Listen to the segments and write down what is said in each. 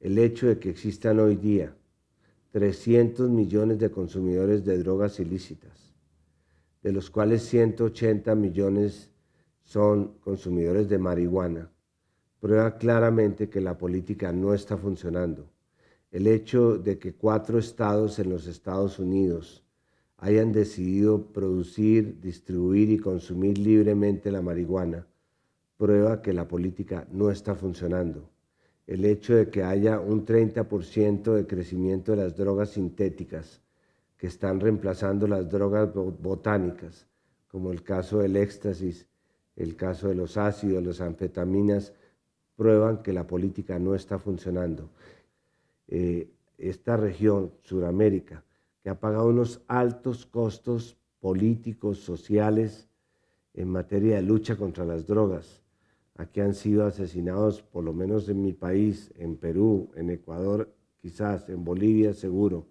el hecho de que existan hoy día 300 millones de consumidores de drogas ilícitas, de los cuales 180 millones son consumidores de marihuana, prueba claramente que la política no está funcionando. El hecho de que cuatro estados en los Estados Unidos hayan decidido producir, distribuir y consumir libremente la marihuana, prueba que la política no está funcionando el hecho de que haya un 30% de crecimiento de las drogas sintéticas que están reemplazando las drogas botánicas, como el caso del éxtasis, el caso de los ácidos, las anfetaminas, prueban que la política no está funcionando. Eh, esta región, Sudamérica, que ha pagado unos altos costos políticos, sociales, en materia de lucha contra las drogas, Aquí han sido asesinados, por lo menos en mi país, en Perú, en Ecuador, quizás, en Bolivia seguro.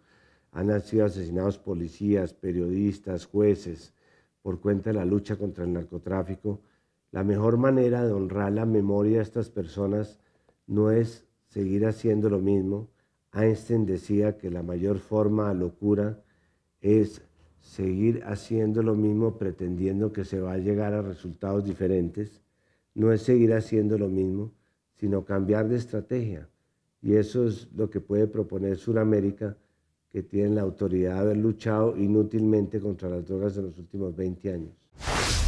Han sido asesinados policías, periodistas, jueces, por cuenta de la lucha contra el narcotráfico. La mejor manera de honrar la memoria de estas personas no es seguir haciendo lo mismo. Einstein decía que la mayor forma de locura es seguir haciendo lo mismo pretendiendo que se va a llegar a resultados diferentes no es seguir haciendo lo mismo, sino cambiar de estrategia. Y eso es lo que puede proponer Sudamérica, que tiene la autoridad de haber luchado inútilmente contra las drogas en los últimos 20 años.